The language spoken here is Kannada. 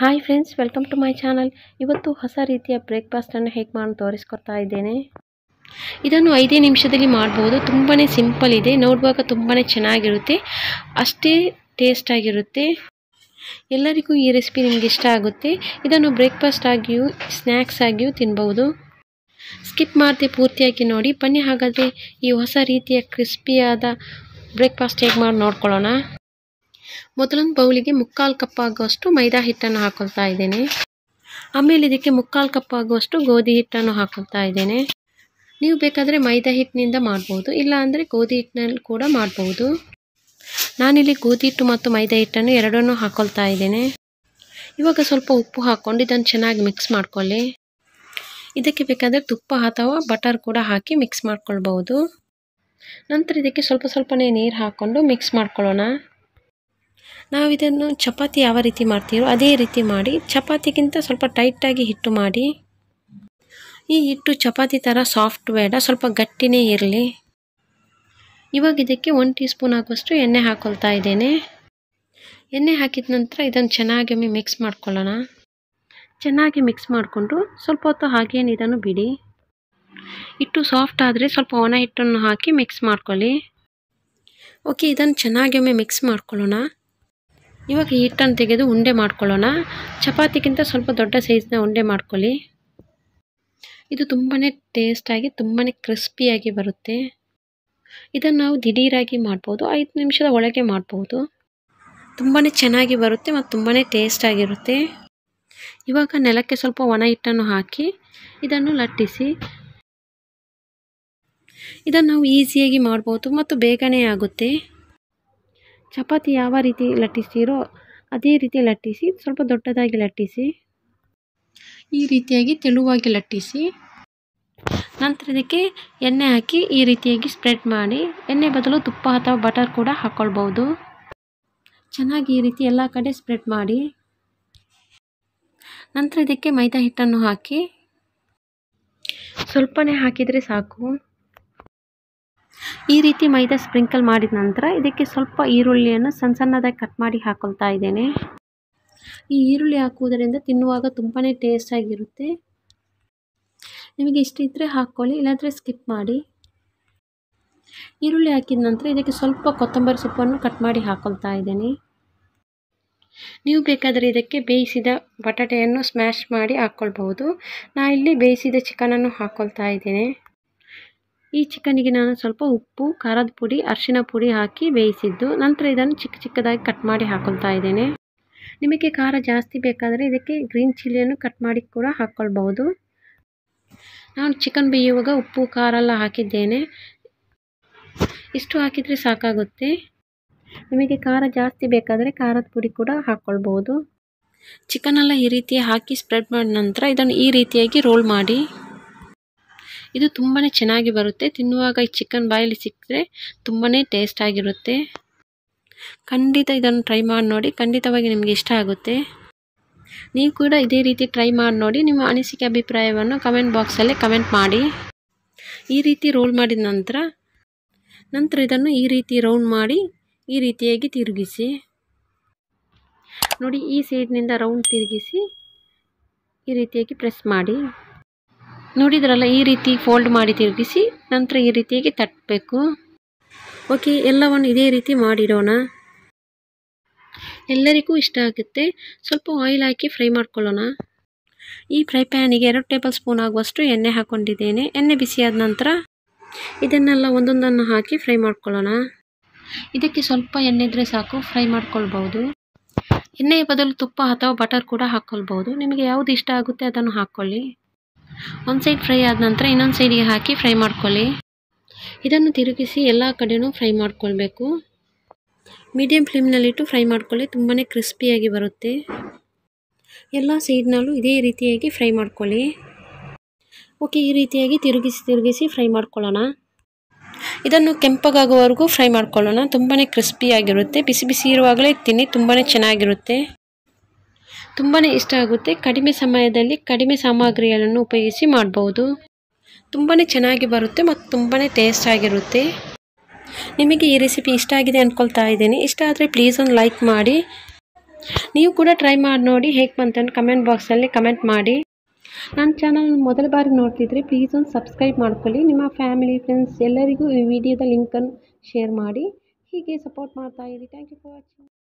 hi friends welcome to my channel ಇವತ್ತು ಹೊಸ ರೀತಿಯ ಬ್ರೇಕ್ಫಾಸ್ಟನ್ನು ಹೇಗೆ ಮಾಡಿ ತೋರಿಸ್ಕೊಡ್ತಾ ಇದ್ದೇನೆ ಇದನ್ನು ಐದೇ ನಿಮಿಷದಲ್ಲಿ ಮಾಡ್ಬೋದು ತುಂಬಾ ಸಿಂಪಲ್ ಇದೆ ನೋಡುವಾಗ ತುಂಬಾ ಚೆನ್ನಾಗಿರುತ್ತೆ ಅಷ್ಟೇ ಟೇಸ್ಟಾಗಿರುತ್ತೆ ಎಲ್ಲರಿಗೂ ಈ ರೆಸಿಪಿ ನಿಮಗೆ ಇಷ್ಟ ಆಗುತ್ತೆ ಇದನ್ನು ಬ್ರೇಕ್ಫಾಸ್ಟ್ ಆಗಿಯೂ ಸ್ನ್ಯಾಕ್ಸ್ ಆಗಿಯೂ ತಿನ್ಬೋದು ಸ್ಕಿಪ್ ಮಾಡದೆ ಪೂರ್ತಿಯಾಗಿ ನೋಡಿ ಬನ್ನಿ ಹಾಗಾದರೆ ಈ ಹೊಸ ರೀತಿಯ ಕ್ರಿಸ್ಪಿಯಾದ ಬ್ರೇಕ್ಫಾಸ್ಟ್ ಹೇಗೆ ಮಾಡಿ ನೋಡ್ಕೊಳ್ಳೋಣ ಮೊದಲೊಂದು ಬೌಲಿಗೆ ಮುಕ್ಕಾಲು ಕಪ್ ಆಗುವಷ್ಟು ಮೈದಾ ಹಿಟ್ಟನ್ನು ಹಾಕೊಳ್ತಾ ಇದ್ದೇನೆ ಆಮೇಲೆ ಇದಕ್ಕೆ ಮುಕ್ಕಾಲು ಕಪ್ ಆಗುವಷ್ಟು ಗೋಧಿ ಹಿಟ್ಟನ್ನು ಹಾಕೊಳ್ತಾ ಇದ್ದೇನೆ ನೀವು ಬೇಕಾದರೆ ಮೈದಾ ಹಿಟ್ಟಿನಿಂದ ಮಾಡ್ಬೋದು ಇಲ್ಲ ಅಂದರೆ ಗೋಧಿ ಹಿಟ್ಟಿನಲ್ಲಿ ಕೂಡ ಮಾಡ್ಬೋದು ನಾನಿಲ್ಲಿ ಗೋಧಿ ಹಿಟ್ಟು ಮತ್ತು ಮೈದಾ ಹಿಟ್ಟನ್ನು ಎರಡನ್ನೂ ಹಾಕೊಳ್ತಾ ಇದ್ದೇನೆ ಇವಾಗ ಸ್ವಲ್ಪ ಉಪ್ಪು ಹಾಕ್ಕೊಂಡು ಇದನ್ನು ಚೆನ್ನಾಗಿ ಮಿಕ್ಸ್ ಮಾಡ್ಕೊಳ್ಳಿ ಇದಕ್ಕೆ ಬೇಕಾದರೆ ತುಪ್ಪ ಅಥವಾ ಬಟರ್ ಕೂಡ ಹಾಕಿ ಮಿಕ್ಸ್ ಮಾಡ್ಕೊಳ್ಬೋದು ನಂತರ ಇದಕ್ಕೆ ಸ್ವಲ್ಪ ಸ್ವಲ್ಪನೇ ನೀರು ಹಾಕ್ಕೊಂಡು ಮಿಕ್ಸ್ ಮಾಡ್ಕೊಳ್ಳೋಣ ನಾವಿದನ್ನು ಚಪಾತಿ ಯಾವ ರೀತಿ ಮಾಡ್ತೀರೋ ಅದೇ ರೀತಿ ಮಾಡಿ ಚಪಾತಿಗಿಂತ ಸ್ವಲ್ಪ ಟೈಟಾಗಿ ಹಿಟ್ಟು ಮಾಡಿ ಈ ಹಿಟ್ಟು ಚಪಾತಿ ಥರ ಸಾಫ್ಟ್ ಬೇಡ ಸ್ವಲ್ಪ ಗಟ್ಟಿನೇ ಇರಲಿ ಇವಾಗ ಇದಕ್ಕೆ ಒಂದು ಟೀ ಸ್ಪೂನ್ ಆಗುವಷ್ಟು ಎಣ್ಣೆ ಹಾಕೊಳ್ತಾ ಇದ್ದೇನೆ ಎಣ್ಣೆ ಹಾಕಿದ ನಂತರ ಇದನ್ನು ಚೆನ್ನಾಗಿ ಮಿಕ್ಸ್ ಮಾಡ್ಕೊಳ್ಳೋಣ ಚೆನ್ನಾಗಿ ಮಿಕ್ಸ್ ಮಾಡಿಕೊಂಡು ಸ್ವಲ್ಪ ಹೊತ್ತು ಹಾಗೇನು ಇದನ್ನು ಬಿಡಿ ಹಿಟ್ಟು ಸಾಫ್ಟ್ ಆದರೆ ಸ್ವಲ್ಪ ಒಣ ಹಿಟ್ಟನ್ನು ಹಾಕಿ ಮಿಕ್ಸ್ ಮಾಡ್ಕೊಳ್ಳಿ ಓಕೆ ಇದನ್ನು ಚೆನ್ನಾಗಿ ಮಿಕ್ಸ್ ಮಾಡ್ಕೊಳ್ಳೋಣ ಇವಾಗ ಹಿಟ್ಟನ್ನು ತೆಗೆದು ಉಂಡೆ ಮಾಡ್ಕೊಳ್ಳೋಣ ಚಪಾತಿಗಿಂತ ಸ್ವಲ್ಪ ದೊಡ್ಡ ಸೈಜ್ನ ಉಂಡೆ ಮಾಡ್ಕೊಳ್ಳಿ ಇದು ತುಂಬಾ ಟೇಸ್ಟಾಗಿ ತುಂಬಾ ಕ್ರಿಸ್ಪಿಯಾಗಿ ಬರುತ್ತೆ ಇದನ್ನು ನಾವು ದಿಢೀರಾಗಿ ಮಾಡ್ಬೋದು ಐದು ನಿಮಿಷದ ಒಳಗೆ ಮಾಡ್ಬೋದು ತುಂಬಾ ಚೆನ್ನಾಗಿ ಬರುತ್ತೆ ಮತ್ತು ತುಂಬಾ ಟೇಸ್ಟಾಗಿರುತ್ತೆ ಇವಾಗ ನೆಲಕ್ಕೆ ಸ್ವಲ್ಪ ಒಣ ಹಿಟ್ಟನ್ನು ಹಾಕಿ ಇದನ್ನು ಲಟ್ಟಿಸಿ ಇದನ್ನು ನಾವು ಈಸಿಯಾಗಿ ಮಾಡ್ಬೋದು ಮತ್ತು ಬೇಗನೆ ಆಗುತ್ತೆ ಚಪಾತಿ ಯಾವ ರೀತಿ ಲಟ್ಟಿಸ್ತೀರೋ ಅದೇ ರೀತಿ ಲಟ್ಟಿಸಿ ಸ್ವಲ್ಪ ದೊಡ್ಡದಾಗಿ ಲಟ್ಟಿಸಿ ಈ ರೀತಿಯಾಗಿ ತೆಳುವಾಗಿ ಲಟ್ಟಿಸಿ ನಂತರ ಇದಕ್ಕೆ ಎಣ್ಣೆ ಹಾಕಿ ಈ ರೀತಿಯಾಗಿ ಸ್ಪ್ರೆಡ್ ಮಾಡಿ ಎಣ್ಣೆ ಬದಲು ತುಪ್ಪ ಅಥವಾ ಬಟರ್ ಕೂಡ ಹಾಕ್ಕೊಳ್ಬೋದು ಚೆನ್ನಾಗಿ ಈ ರೀತಿ ಎಲ್ಲ ಕಡೆ ಸ್ಪ್ರೆಡ್ ಮಾಡಿ ನಂತರ ಇದಕ್ಕೆ ಮೈದಾ ಹಿಟ್ಟನ್ನು ಹಾಕಿ ಸ್ವಲ್ಪನೇ ಹಾಕಿದರೆ ಸಾಕು ಈ ರೀತಿ ಮೈದಾ ಸ್ಪ್ರಿಂಕಲ್ ಮಾಡಿದ ನಂತರ ಇದಕ್ಕೆ ಸ್ವಲ್ಪ ಈರುಳ್ಳಿಯನ್ನು ಸಣ್ಣ ಸಣ್ಣದಾಗಿ ಕಟ್ ಮಾಡಿ ಹಾಕೊಳ್ತಾ ಇದ್ದೇನೆ ಈ ಈರುಳ್ಳಿ ಹಾಕುವುದರಿಂದ ತಿನ್ನುವಾಗ ತುಂಬಾ ಟೇಸ್ಟಾಗಿರುತ್ತೆ ನಿಮಗೆ ಇಷ್ಟ ಇದ್ದರೆ ಹಾಕ್ಕೊಳ್ಳಿ ಇಲ್ಲಾಂದರೆ ಸ್ಕಿಪ್ ಮಾಡಿ ಈರುಳ್ಳಿ ಹಾಕಿದ ನಂತರ ಇದಕ್ಕೆ ಸ್ವಲ್ಪ ಕೊತ್ತಂಬರಿ ಸೊಪ್ಪನ್ನು ಕಟ್ ಮಾಡಿ ಹಾಕೊಳ್ತಾ ಇದ್ದೀನಿ ನೀವು ಬೇಕಾದರೆ ಇದಕ್ಕೆ ಬೇಯಿಸಿದ ಬಟಾಟೆಯನ್ನು ಸ್ಮ್ಯಾಶ್ ಮಾಡಿ ಹಾಕ್ಕೊಳ್ಬಹುದು ನಾನು ಇಲ್ಲಿ ಬೇಯಿಸಿದ ಚಿಕನನ್ನು ಹಾಕ್ಕೊಳ್ತಾ ಇದ್ದೇನೆ ಈ ಚಿಕನಿಗೆ ನಾನು ಸ್ವಲ್ಪ ಉಪ್ಪು ಖಾರದ ಪುಡಿ ಅರಿಶಿನ ಪುಡಿ ಹಾಕಿ ಬೇಯಿಸಿದ್ದು ನಂತರ ಇದನ್ನು ಚಿಕ್ಕ ಚಿಕ್ಕದಾಗಿ ಕಟ್ ಮಾಡಿ ಹಾಕೊಳ್ತಾ ಇದ್ದೇನೆ ನಿಮಗೆ ಖಾರ ಜಾಸ್ತಿ ಬೇಕಾದರೆ ಇದಕ್ಕೆ ಗ್ರೀನ್ ಚಿಲ್ಲಿಯನ್ನು ಕಟ್ ಮಾಡಿ ಕೂಡ ಹಾಕ್ಕೊಳ್ಬಹುದು ನಾನು ಚಿಕನ್ ಬೇಯುವಾಗ ಉಪ್ಪು ಖಾರ ಎಲ್ಲ ಹಾಕಿದ್ದೇನೆ ಇಷ್ಟು ಹಾಕಿದರೆ ಸಾಕಾಗುತ್ತೆ ನಿಮಗೆ ಖಾರ ಜಾಸ್ತಿ ಬೇಕಾದರೆ ಖಾರದ ಪುಡಿ ಕೂಡ ಹಾಕ್ಕೊಳ್ಬೋದು ಚಿಕನೆಲ್ಲ ಈ ರೀತಿ ಹಾಕಿ ಸ್ಪ್ರೆಡ್ ಮಾಡಿದ ನಂತರ ಇದನ್ನು ಈ ರೀತಿಯಾಗಿ ರೋಲ್ ಮಾಡಿ ಇದು ತುಂಬಾ ಚೆನ್ನಾಗಿ ಬರುತ್ತೆ ತಿನ್ನುವಾಗ ಈ ಚಿಕನ್ ಬಾಯಲ್ಲಿ ಸಿಕ್ಕರೆ ತುಂಬಾ ಆಗಿರುತ್ತೆ ಖಂಡಿತ ಇದನ್ನು ಟ್ರೈ ಮಾಡಿ ನೋಡಿ ಖಂಡಿತವಾಗಿ ನಿಮಗೆ ಇಷ್ಟ ಆಗುತ್ತೆ ನೀವು ಕೂಡ ಇದೇ ರೀತಿ ಟ್ರೈ ಮಾಡಿ ನೋಡಿ ನಿಮ್ಮ ಅನಿಸಿಕೆ ಅಭಿಪ್ರಾಯವನ್ನು ಕಮೆಂಟ್ ಬಾಕ್ಸಲ್ಲಿ ಕಮೆಂಟ್ ಮಾಡಿ ಈ ರೀತಿ ರೋಲ್ ಮಾಡಿದ ನಂತರ ನಂತರ ಇದನ್ನು ಈ ರೀತಿ ರೌಂಡ್ ಮಾಡಿ ಈ ರೀತಿಯಾಗಿ ತಿರುಗಿಸಿ ನೋಡಿ ಈ ಸೈಡ್ನಿಂದ ರೌಂಡ್ ತಿರುಗಿಸಿ ಈ ರೀತಿಯಾಗಿ ಪ್ರೆಸ್ ಮಾಡಿ ನೋಡಿದ್ರಲ್ಲ ಈ ರೀತಿ ಫೋಲ್ಡ್ ಮಾಡಿ ತಿರುಗಿಸಿ ನಂತರ ಈ ರೀತಿಯಾಗಿ ತಟ್ಟಬೇಕು ಓಕೆ ಎಲ್ಲವನ್ನು ಇದೇ ರೀತಿ ಮಾಡಿಡೋಣ ಎಲ್ಲರಿಗೂ ಇಷ್ಟ ಆಗುತ್ತೆ ಸ್ವಲ್ಪ ಆಯಿಲ್ ಹಾಕಿ ಫ್ರೈ ಮಾಡ್ಕೊಳ್ಳೋಣ ಈ ಫ್ರೈ ಪ್ಯಾನಿಗೆ ಎರಡು ಟೇಬಲ್ ಸ್ಪೂನ್ ಆಗುವಷ್ಟು ಎಣ್ಣೆ ಹಾಕ್ಕೊಂಡಿದ್ದೇನೆ ಎಣ್ಣೆ ಬಿಸಿಯಾದ ನಂತರ ಇದನ್ನೆಲ್ಲ ಒಂದೊಂದನ್ನು ಹಾಕಿ ಫ್ರೈ ಮಾಡ್ಕೊಳ್ಳೋಣ ಇದಕ್ಕೆ ಸ್ವಲ್ಪ ಎಣ್ಣೆ ಇದ್ದರೆ ಸಾಕು ಫ್ರೈ ಮಾಡ್ಕೊಳ್ಬೋದು ಎಣ್ಣೆಯ ಬದಲು ತುಪ್ಪ ಅಥವಾ ಬಟರ್ ಕೂಡ ಹಾಕ್ಕೊಳ್ಬೋದು ನಿಮಗೆ ಯಾವುದು ಇಷ್ಟ ಆಗುತ್ತೆ ಅದನ್ನು ಹಾಕ್ಕೊಳ್ಳಿ ಒಂದು ಸೈಡ್ ಫ್ರೈ ಆದ ನಂತರ ಇನ್ನೊಂದು ಸೈಡಿಗೆ ಹಾಕಿ ಫ್ರೈ ಮಾಡ್ಕೊಳ್ಳಿ ಇದನ್ನು ತಿರುಗಿಸಿ ಎಲ್ಲ ಕಡೆಯೂ ಫ್ರೈ ಮಾಡ್ಕೊಳ್ಬೇಕು ಮೀಡಿಯಮ್ ಫ್ಲೇಮ್ನಲ್ಲಿಟ್ಟು ಫ್ರೈ ಮಾಡ್ಕೊಳ್ಳಿ ತುಂಬಾ ಕ್ರಿಸ್ಪಿಯಾಗಿ ಬರುತ್ತೆ ಎಲ್ಲ ಸೈಡ್ನಲ್ಲೂ ಇದೇ ರೀತಿಯಾಗಿ ಫ್ರೈ ಮಾಡ್ಕೊಳ್ಳಿ ಓಕೆ ಈ ರೀತಿಯಾಗಿ ತಿರುಗಿಸಿ ತಿರುಗಿಸಿ ಫ್ರೈ ಮಾಡ್ಕೊಳ್ಳೋಣ ಇದನ್ನು ಕೆಂಪಗಾಗುವವರೆಗೂ ಫ್ರೈ ಮಾಡ್ಕೊಳ್ಳೋಣ ತುಂಬಾ ಕ್ರಿಸ್ಪಿಯಾಗಿರುತ್ತೆ ಬಿಸಿ ಬಿಸಿ ಇರುವಾಗಲೇ ತಿನ್ನಿ ತುಂಬಾ ಚೆನ್ನಾಗಿರುತ್ತೆ ತುಂಬಾ ಇಷ್ಟ ಆಗುತ್ತೆ ಕಡಿಮೆ ಸಮಯದಲ್ಲಿ ಕಡಿಮೆ ಸಾಮಗ್ರಿಗಳನ್ನು ಉಪಯೋಗಿಸಿ ಮಾಡಬಹುದು ತುಂಬಾ ಚೆನ್ನಾಗಿ ಬರುತ್ತೆ ಮತ್ತು ತುಂಬಾ ಟೇಸ್ಟ್ ಆಗಿರುತ್ತೆ ನಿಮಗೆ ಈ ರೆಸಿಪಿ ಇಷ್ಟ ಆಗಿದೆ ಅಂದ್ಕೊಳ್ತಾ ಇದ್ದೀನಿ ಇಷ್ಟ ಆದರೆ ಪ್ಲೀಸ್ ಒಂದು ಲೈಕ್ ಮಾಡಿ ನೀವು ಕೂಡ ಟ್ರೈ ಮಾಡಿ ನೋಡಿ ಹೇಗೆ ಬಂತಂದ್ರೆ ಕಮೆಂಟ್ ಬಾಕ್ಸಲ್ಲಿ ಕಮೆಂಟ್ ಮಾಡಿ ನನ್ನ ಚಾನಲ್ ಮೊದಲ ಬಾರಿ ನೋಡ್ತಿದ್ರೆ ಪ್ಲೀಸ್ ಒಂದು ಸಬ್ಸ್ಕ್ರೈಬ್ ಮಾಡ್ಕೊಳ್ಳಿ ನಿಮ್ಮ ಫ್ಯಾಮಿಲಿ ಫ್ರೆಂಡ್ಸ್ ಎಲ್ಲರಿಗೂ ಈ ವಿಡಿಯೋದ ಲಿಂಕನ್ನು ಶೇರ್ ಮಾಡಿ ಹೀಗೆ ಸಪೋರ್ಟ್ ಮಾಡ್ತಾ ಇರಿ ಥ್ಯಾಂಕ್ ಯು ಫಾರ್ ವಾಚಿಂಗ್